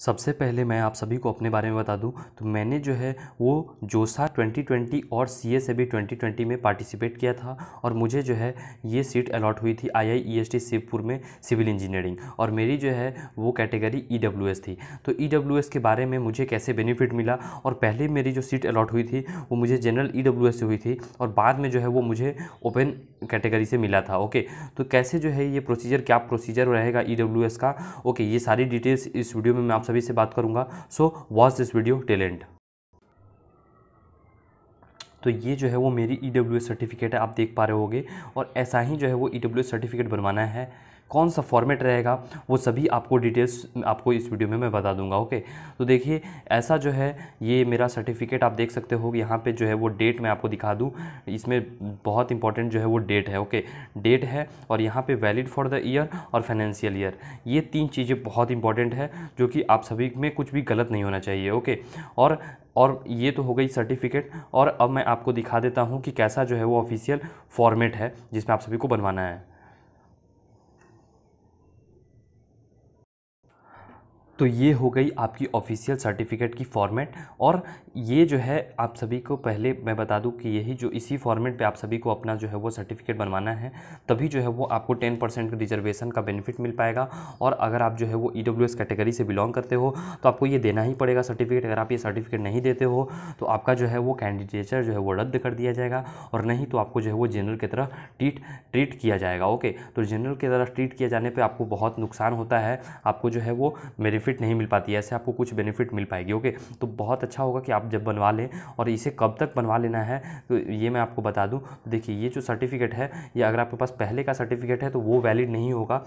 सबसे पहले मैं आप सभी को अपने बारे में बता दूं तो मैंने जो है वो जोसा 2020 और सी एस ट्वेंटी में पार्टिसिपेट किया था और मुझे जो है ये सीट अलॉट हुई थी आई आई ई शिवपुर में सिविल इंजीनियरिंग और मेरी जो है वो कैटेगरी ई थी तो ई के बारे में मुझे कैसे बेनिफिट मिला और पहले मेरी जो सीट अलॉट हुई थी वो मुझे जनरल ई से हुई थी और बाद में जो है वो मुझे ओपन कैटेगरी से मिला था ओके तो कैसे जो है ये प्रोसीजर क्या प्रोसीजर रहेगा ई का ओके ये सारी डिटेल्स इस वीडियो में मैं आप सभी से बात करूंगा so watch this video talent तो ये जो है वो मेरी ई e सर्टिफिकेट है आप देख पा रहे होगे और ऐसा ही जो है वो ई e सर्टिफिकेट बनवाना है कौन सा फॉर्मेट रहेगा वो सभी आपको डिटेल्स आपको इस वीडियो में मैं बता दूंगा ओके तो देखिए ऐसा जो है ये मेरा सर्टिफिकेट आप देख सकते हो यहाँ पे जो है वो डेट मैं आपको दिखा दूँ इसमें बहुत इंपॉर्टेंट जो है वो डेट है ओके डेट है और यहाँ पर वैलिड फॉर द ईयर और फाइनेंशियल ईयर ये तीन चीज़ें बहुत इंपॉर्टेंट है जो कि आप सभी में कुछ भी गलत नहीं होना चाहिए ओके और और ये तो हो गई सर्टिफिकेट और अब मैं आपको दिखा देता हूँ कि कैसा जो है वो ऑफिशियल फॉर्मेट है जिसमें आप सभी को बनवाना है तो ये हो गई आपकी ऑफिशियल सर्टिफिकेट की फॉर्मेट और ये जो है आप सभी को पहले मैं बता दूं कि यही जो इसी फॉर्मेट पे आप सभी को अपना जो है वो सर्टिफिकेट बनवाना है तभी जो है वो आपको टेन परसेंट रिजर्वेशन का बेनिफिट मिल पाएगा और अगर आप जो है वो ई e कैटेगरी से बिलोंग करते हो तो आपको ये देना ही पड़ेगा सर्टिफिकेट अगर आप ये सर्टिफिकेट नहीं देते हो तो आपका जो है वो कैंडिडेचर जो है वो रद्द कर दिया जाएगा और नहीं तो आपको जो है वो जनरल की तरह ट्रीट ट्रीट किया जाएगा ओके तो जनरल की तरह ट्रीट किया जाने पर आपको बहुत नुकसान होता है आपको जो है वो मेरे बेनिफिट नहीं मिल पाती है ऐसे आपको कुछ बेनिफिट मिल पाएगी ओके तो बहुत अच्छा होगा कि आप जब बनवा लें और इसे कब तक बनवा लेना है तो ये मैं आपको बता दूँ तो देखिए ये जो सर्टिफिकेट है ये अगर आपके पास पहले का सर्टिफिकेट है तो वो वैलिड नहीं होगा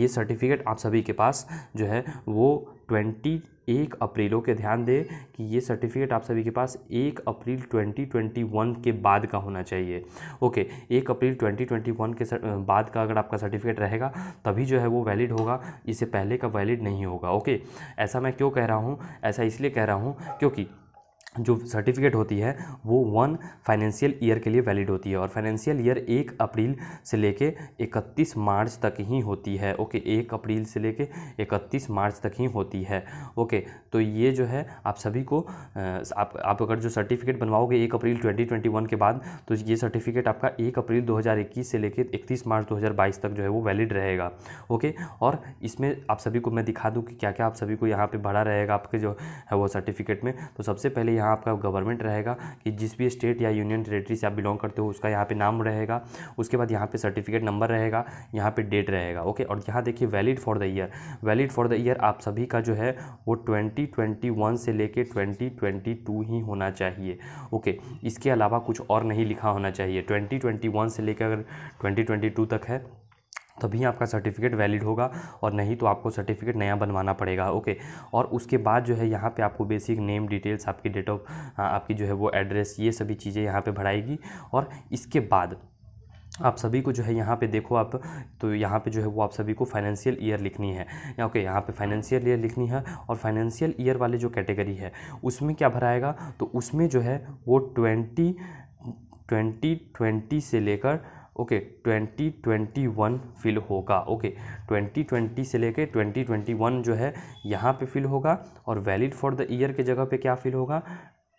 ये सर्टिफिकेट आप सभी के पास जो है वो ट्वेंटी एक अप्रैलों के ध्यान दें कि ये सर्टिफिकेट आप सभी के पास एक अप्रैल 2021 के बाद का होना चाहिए ओके एक अप्रैल 2021 के बाद का अगर आपका सर्टिफिकेट रहेगा तभी जो है वो वैलिड होगा इससे पहले का वैलिड नहीं होगा ओके ऐसा मैं क्यों कह रहा हूँ ऐसा इसलिए कह रहा हूँ क्योंकि जो सर्टिफिकेट होती है वो वन फाइनेंशियल ईयर के लिए वैलिड होती है और फाइनेंशियल ईयर एक अप्रैल से लेके 31 मार्च तक ही होती है ओके एक अप्रैल से लेके 31 मार्च तक ही होती है ओके तो ये जो है आप सभी को आप आप अगर जो सर्टिफिकेट बनवाओगे एक अप्रैल 2021 के बाद तो ये सर्टिफिकेट आपका एक अप्रैल दो से लेकर इकतीस मार्च दो तक जो है वो वैलिड रहेगा ओके और इसमें आप सभी को मैं दिखा दूँ कि क्या क्या आप सभी को यहाँ पर भरा रहेगा आपके जो है वो सर्टिफिकेट में तो सबसे पहले यहाँ आपका गवर्नमेंट रहेगा कि जिस भी स्टेट या यूनियन टेरेटरी से आप बिलोंग करते हो उसका यहाँ पे नाम रहेगा उसके बाद यहाँ पे सर्टिफिकेट नंबर रहेगा यहाँ पे डेट रहेगा ओके और यहाँ देखिए valid for the year valid for the year आप सभी का जो है वो ट्वेंटी से लेके 2022 ही होना चाहिए ओके इसके अलावा कुछ और नहीं लिखा होना चाहिए 2021 से लेकर अगर 2022 तक है तभी आपका सर्टिफिकेट वैलिड होगा और नहीं तो आपको सर्टिफिकेट नया बनवाना पड़ेगा ओके और उसके बाद जो है यहाँ पे आपको बेसिक नेम डिटेल्स आपकी डेट ऑफ आपकी जो है वो एड्रेस ये सभी चीज़ें यहाँ पे भराएगी और इसके बाद आप सभी को जो है यहाँ पे देखो आप तो यहाँ पे जो है वो आप सभी को फाइनेंशियल ईयर लिखनी है या ओके यहाँ पे फाइनेंशियल ईयर लिखनी है और फाइनेंशियल ईयर वाले जो कैटेगरी है उसमें क्या भराएगा तो उसमें जो है वो ट्वेंटी ट्वेंटी ट्वेंटी से लेकर okay twenty twenty one fill होगा ओके ट्वेंटी ट्वेंटी से लेके ट्वेंटी ट्वेंटी वन जो है यहाँ पे फिल होगा और वैलिड फॉर द ईयर के जगह पे क्या फिल होगा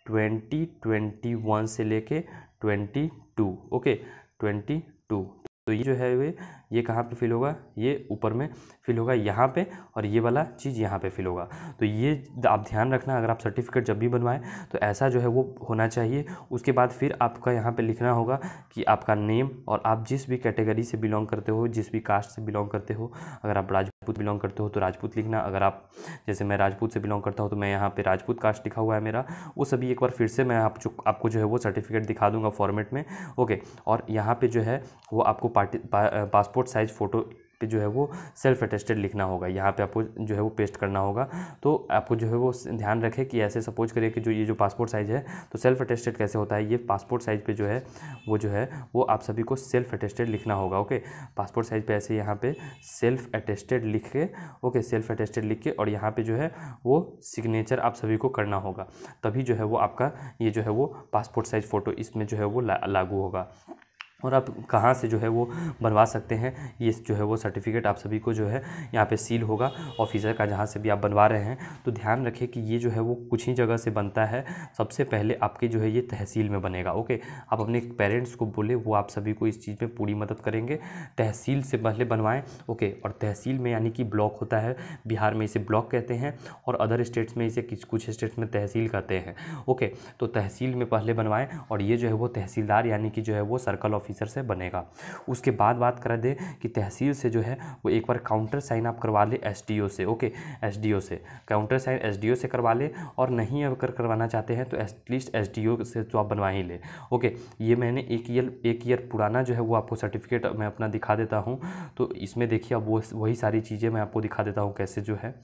ट्वेंटी ट्वेंटी वन से लेके twenty two okay twenty two तो ये जो है वे ये कहाँ पे फिल होगा ये ऊपर में फिल होगा यहाँ पे और ये वाला चीज़ यहाँ पे फिल होगा तो ये आप ध्यान रखना अगर आप सर्टिफिकेट जब भी बनवाएं तो ऐसा जो है वो होना चाहिए उसके बाद फिर आपका यहाँ पे लिखना होगा कि आपका नेम और आप जिस भी कैटेगरी से बिलोंग करते हो जिस भी कास्ट से बिलोंग करते हो अगर आप राज राजपूत बिलोंग करते हो तो राजपूत लिखना अगर आप जैसे मैं राजपूत से बिलोंग करता हूँ तो मैं यहाँ पे राजपूत कास्ट लिखा हुआ है मेरा वो सभी एक बार फिर से मैं आप जो आपको जो है वो सर्टिफिकेट दिखा दूंगा फॉर्मेट में ओके और यहाँ पर जो है वो आपको पासपोर्ट साइज़ फ़ोटो पे जो है वो सेल्फ अटेस्टेड लिखना होगा यहाँ पे आपको जो है वो पेस्ट करना होगा तो आपको जो है वो ध्यान रखें कि ऐसे सपोज करें कि जो ये जो पासपोर्ट साइज़ है तो सेल्फ अटेस्टेड कैसे होता है ये पासपोर्ट साइज़ पे जो है वो जो है वो आप सभी को सेल्फ अटेस्टेड लिखना होगा ओके पासपोर्ट साइज़ पे ऐसे यहाँ पे सेल्फ अटेस्टेड लिख के ओके सेल्फ अटेस्टेड लिख के और यहाँ पर जो है वो सिग्नेचर आप सभी को करना होगा तभी जो है वो आपका ये जो है वो पासपोर्ट साइज़ फ़ोटो इसमें जो है वो लागू होगा और आप कहाँ से जो है वो बनवा सकते हैं ये जो है वो सर्टिफिकेट आप सभी को जो है यहाँ पे सील होगा ऑफिसर का जहाँ से भी आप बनवा रहे हैं तो ध्यान रखें कि ये जो है वो कुछ ही जगह से बनता है सबसे पहले आपके जो है ये तहसील में बनेगा ओके आप अपने पेरेंट्स को बोले वो आप सभी को इस चीज़ में पूरी मदद करेंगे तहसील से पहले बनवाएँ ओके और तहसील में यानी कि ब्लॉक होता है बिहार में इसे ब्लॉक कहते हैं और अदर स्टेट्स में इसे कुछ स्टेट्स में तहसील कहते हैं ओके तो तहसील में पहले बनवाएँ और ये जो है वो तहसीलदार यानी कि जो है वो सर्कल ऑफ ऑफिसर से बनेगा उसके बाद बात करा दे कि तहसील से जो है वो एक बार काउंटर साइन आप करवा ले एस से ओके एस से काउंटर साइन एस से करवा ले और नहीं अगर करवाना चाहते हैं तो एटलीस्ट एस से तो आप बनवा ही ले ओके ये मैंने एक ईयर एक ईयर पुराना जो है वो आपको सर्टिफिकेट मैं अपना दिखा देता हूँ तो इसमें देखिए अब वो वही सारी चीज़ें मैं आपको दिखा देता हूँ कैसे जो है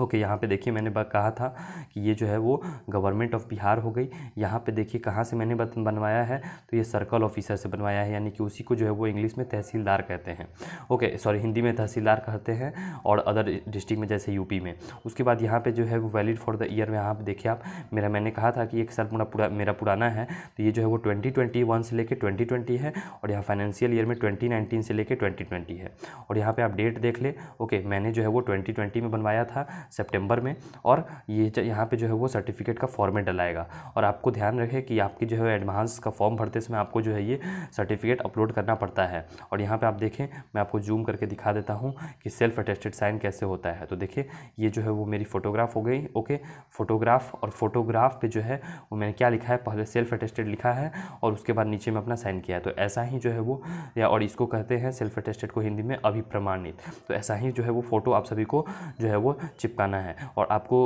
ओके यहाँ पे देखिए मैंने कहा था कि ये जो है वो गवर्नमेंट ऑफ बिहार हो गई यहाँ पे देखिए कहाँ से मैंने बनवाया है तो ये सर्कल ऑफिसर से बनवाया है यानी कि उसी को जो है वो इंग्लिश में तहसीलदार कहते हैं ओके सॉरी हिंदी में तहसीलदार कहते हैं और अदर डिस्ट्रिक्ट में जैसे यूपी में उसके बाद यहाँ पर जो है वो वैलिड फॉर द ईयर में यहाँ पर देखिए आप मेरा मैंने कहा था कि एक साल पूरा पूरा मेरा पुराना है तो ये जो है वो ट्वेंटी ट्वेंटी वन से लेकर ट्वेंटी ट्वेंटी है और यहाँ फाइनेंशियल ईयर में ट्वेंटी नाइनटीन से लेकर ट्वेंटी ट्वेंटी है और यहाँ पर आप डेट देख ले ओके मैंने जो है वो ट्वेंटी ट्वेंटी में बनवाया था सेप्टेम्बर में और ये यहाँ पर जो है वो सर्टिफिकेट का फॉर्मेट डलाएगा और आपको ध्यान रखे कि आपकी जो है एडवांस का फॉर्म भरते समय आपको जो है ये सर्टिफिकेट अपलोड करना पड़ता है और यहाँ पर आप देखें मैं आपको जूम करके दिखा देता हूँ कि सेल्फ अटेस्टेड साइन कैसे होता है तो देखिए ये जो है वो मेरी फ़ोटोग्राफ हो गई ओके फ़ोटोग्राफ और फ़ोटोग्राफ पे जो है वो मैंने क्या लिखा है पहले सेल्फ अटेस्टेड लिखा है और उसके बाद नीचे में अपना साइन किया है तो ऐसा ही जो है वो या और इसको कहते हैं सेल्फ अटेस्टेड को हिंदी में अभिप्रमाणित तो ऐसा ही जो है वो फ़ोटो आप सभी को जो है वो चिप चिपकाना है और आपको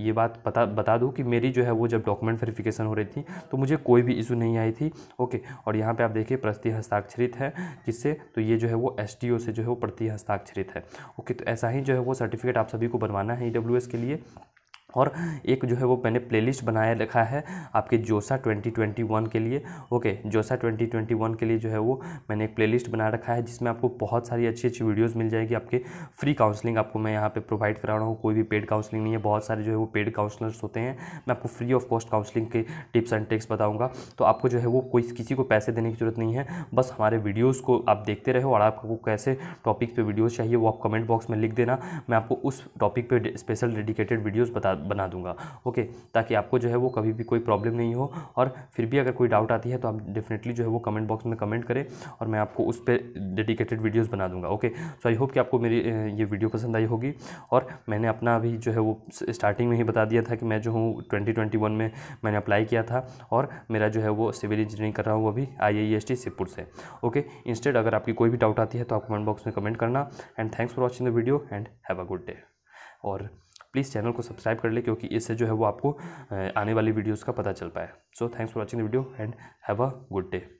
ये बात पता बता दूँ कि मेरी जो है वो जब डॉक्यूमेंट वेरिफिकेशन हो रही थी तो मुझे कोई भी इशू नहीं आई थी ओके और यहाँ पर आप देखिए प्रति हस्ताक्षरित है किससे तो ये जो है वो एस से जो है वो प्रति हस्ताक्षरित है ओके तो ऐसा ही जो है वो सर्टिफिकेट आप सभी को बनवाना है ई e के लिए और एक जो है वो मैंने प्लेलिस्ट बनाए रखा है आपके जोसा 2021 के लिए ओके जोसा 2021 के लिए जो है वो मैंने एक प्लेलिस्ट बना रखा है जिसमें आपको बहुत सारी अच्छी अच्छी वीडियोस मिल जाएगी आपके फ्री काउंसलिंग आपको मैं यहाँ पे प्रोवाइड करा रहा हूँ कोई भी पेड काउंसलिंग नहीं है बहुत सारे जो है वो पेड काउंसलर्स होते हैं मैं आपको फ्री ऑफ कॉस्ट काउंसलिंग के टिप्स एंड ट्रिक्स बताऊँगा तो आपको जो है वो कोई किसी को पैसे देने की ज़रूरत नहीं है बस हमारे वीडियोज़ को आप देखते रहो और आपको कैसे टॉपिक पर वीडियोज़ चाहिए वो आप कमेंट बॉक्स में लिख देना मैं आपको उस टॉपिक पर स्पेशल डेडिकेटेड वीडियोज़ बता बना दूंगा ओके ताकि आपको जो है वो कभी भी कोई प्रॉब्लम नहीं हो और फिर भी अगर कोई डाउट आती है तो आप डेफिनेटली जो है वो कमेंट बॉक्स में कमेंट करें और मैं आपको उस पर डेडिकेटेड वीडियोज़ बना दूँगा ओके सो आई होप कि आपको मेरी ये वीडियो पसंद आई होगी और मैंने अपना अभी जो है वो स्टार्टिंग में ही बता दिया था कि मैं जो हूँ ट्वेंटी में मैंने अप्लाई किया था और मेरा जो है वो सिविल इंजीनियरिंग कर रहा हूँ अभी आई आई एस टी से ओके इंस्टेड अगर आपकी कोई भी डाउट आती है तो आप कमेंट बॉक्स में कमेंट करना and thanks for watching the video and have a good day और प्लीज़ चैनल को सब्सक्राइब कर ले क्योंकि इससे जो है वो आपको आने वाली वीडियोज़ का पता चल पाए so thanks for watching the video and have a good day